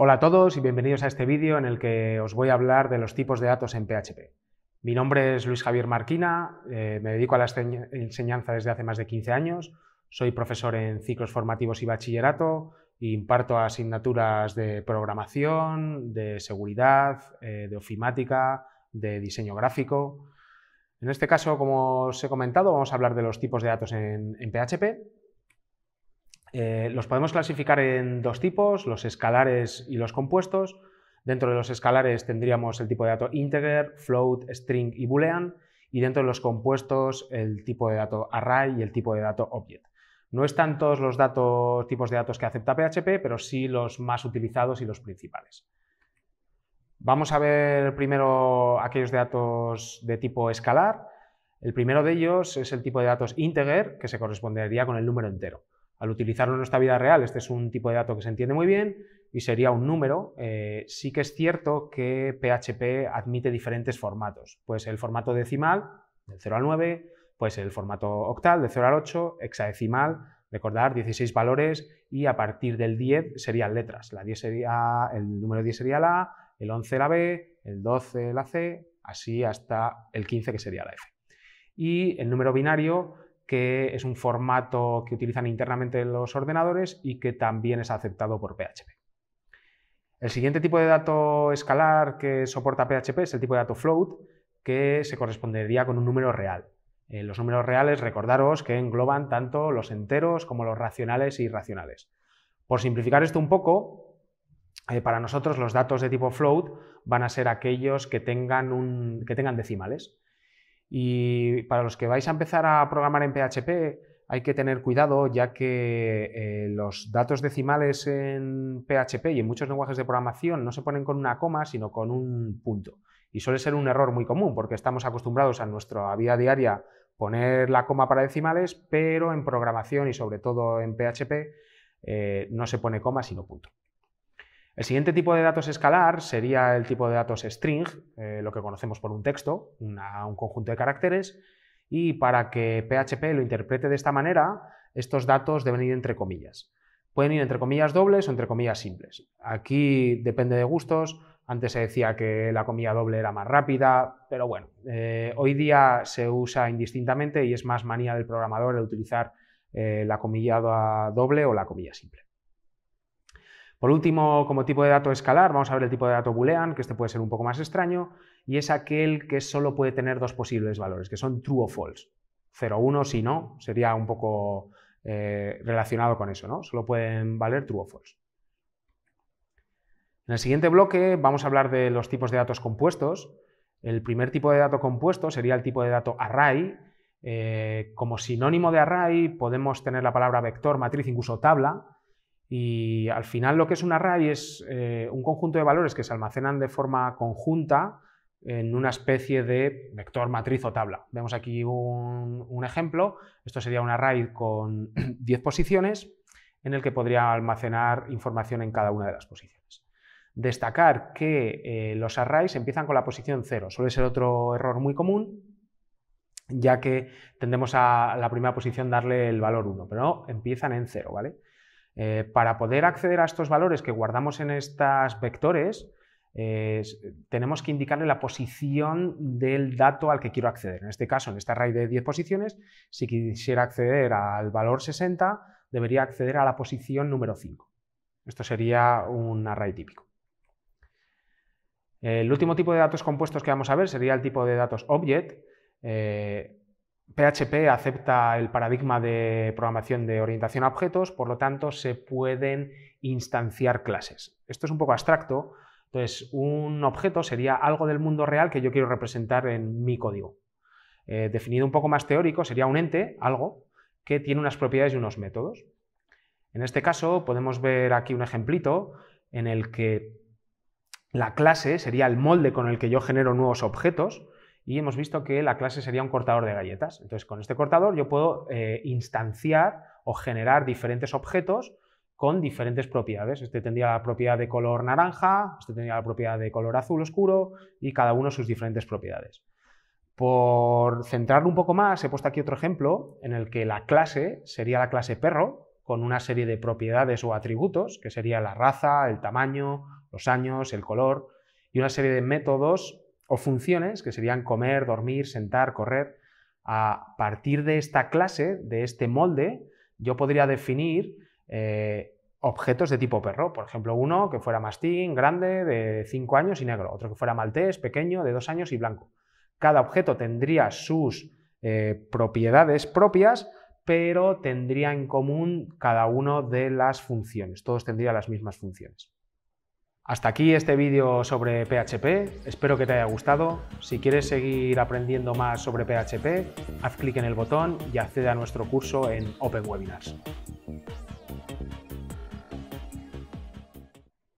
Hola a todos y bienvenidos a este vídeo en el que os voy a hablar de los tipos de datos en PHP. Mi nombre es Luis Javier Marquina, eh, me dedico a la enseñanza desde hace más de 15 años, soy profesor en ciclos formativos y bachillerato, imparto asignaturas de programación, de seguridad, eh, de ofimática, de diseño gráfico. En este caso, como os he comentado, vamos a hablar de los tipos de datos en PHP eh, los podemos clasificar en dos tipos, los escalares y los compuestos. Dentro de los escalares tendríamos el tipo de dato integer, float, string y boolean. Y dentro de los compuestos, el tipo de dato array y el tipo de dato object. No están todos los datos, tipos de datos que acepta PHP, pero sí los más utilizados y los principales. Vamos a ver primero aquellos datos de tipo escalar. El primero de ellos es el tipo de datos integer, que se correspondería con el número entero. Al utilizarlo en nuestra vida real, este es un tipo de dato que se entiende muy bien y sería un número. Eh, sí que es cierto que PHP admite diferentes formatos. Pues el formato decimal, del 0 al 9, pues el formato octal, del 0 al 8, hexadecimal, recordar 16 valores y a partir del 10 serían letras. el número 10 sería la A, el 11 la B, el 12 la C, así hasta el 15 que sería la F. Y el número binario que es un formato que utilizan internamente los ordenadores y que también es aceptado por PHP. El siguiente tipo de dato escalar que soporta PHP es el tipo de dato float, que se correspondería con un número real. Eh, los números reales, recordaros que engloban tanto los enteros como los racionales e irracionales. Por simplificar esto un poco, eh, para nosotros los datos de tipo float van a ser aquellos que tengan, un, que tengan decimales. Y para los que vais a empezar a programar en PHP, hay que tener cuidado ya que eh, los datos decimales en PHP y en muchos lenguajes de programación no se ponen con una coma, sino con un punto. Y suele ser un error muy común porque estamos acostumbrados a nuestra vida diaria poner la coma para decimales, pero en programación y sobre todo en PHP eh, no se pone coma, sino punto. El siguiente tipo de datos escalar sería el tipo de datos string, eh, lo que conocemos por un texto, un conjunto de caracteres, y para que PHP lo interprete de esta manera, estos datos deben ir entre comillas. Pueden ir entre comillas dobles o entre comillas simples. Aquí depende de gustos. Antes se decía que la comilla doble era más rápida, pero bueno, eh, hoy día se usa indistintamente y es más manía del programador el utilizar eh, la comilla doble o la comilla simple. Por último, como tipo de dato escalar, vamos a ver el tipo de dato boolean, que este puede ser un poco más extraño, y es aquel que solo puede tener dos posibles valores, que son true o false. 0, 1, si no, sería un poco eh, relacionado con eso, ¿no? Solo pueden valer true o false. En el siguiente bloque vamos a hablar de los tipos de datos compuestos. El primer tipo de dato compuesto sería el tipo de dato array. Eh, como sinónimo de array podemos tener la palabra vector, matriz, incluso tabla, y al final lo que es un array es eh, un conjunto de valores que se almacenan de forma conjunta en una especie de vector, matriz o tabla. Vemos aquí un, ejemplo. Esto sería un array con 10 posiciones en el que podría almacenar información en cada una de las posiciones. Destacar que eh, los arrays empiezan con la posición 0. Suele ser otro error muy común ya que tendemos a la primera posición darle el valor 1, pero no, empiezan en 0, ¿vale? Eh, para poder acceder a estos valores que guardamos en estos vectores, eh, tenemos que indicarle la posición del dato al que quiero acceder. En este caso, en este array de 10 posiciones, si quisiera acceder al valor 60, debería acceder a la posición número 5. Esto sería un array típico. El último tipo de datos compuestos que vamos a ver sería el tipo de datos object. Eh, PHP acepta el paradigma de programación de orientación a objetos, por lo tanto se pueden instanciar clases. Esto es un poco abstracto, entonces un objeto sería algo del mundo real que yo quiero representar en mi código. Eh, definido un poco más teórico, sería un ente, algo, que tiene unas propiedades y unos métodos. En este caso podemos ver aquí un ejemplito en el que la clase sería el molde con el que yo genero nuevos objetos, y hemos visto que la clase sería un cortador de galletas. Entonces, con este cortador yo puedo eh, instanciar o generar diferentes objetos con diferentes propiedades. Este tendría la propiedad de color naranja, este tendría la propiedad de color azul oscuro y cada uno sus diferentes propiedades. Por centrarlo un poco más, he puesto aquí otro ejemplo en el que la clase sería la clase perro con una serie de propiedades o atributos, que sería la raza, el tamaño, los años, el color, y una serie de métodos o funciones, que serían comer, dormir, sentar, correr, a partir de esta clase, de este molde, yo podría definir eh, objetos de tipo perro. Por ejemplo, uno que fuera mastín, grande, de 5 años y negro. Otro que fuera maltés, pequeño, de 2 años y blanco. Cada objeto tendría sus eh, propiedades propias, pero tendría en común cada uno de las funciones. Todos tendrían las mismas funciones. Hasta aquí este vídeo sobre PHP, espero que te haya gustado. Si quieres seguir aprendiendo más sobre PHP, haz clic en el botón y accede a nuestro curso en Open Webinars.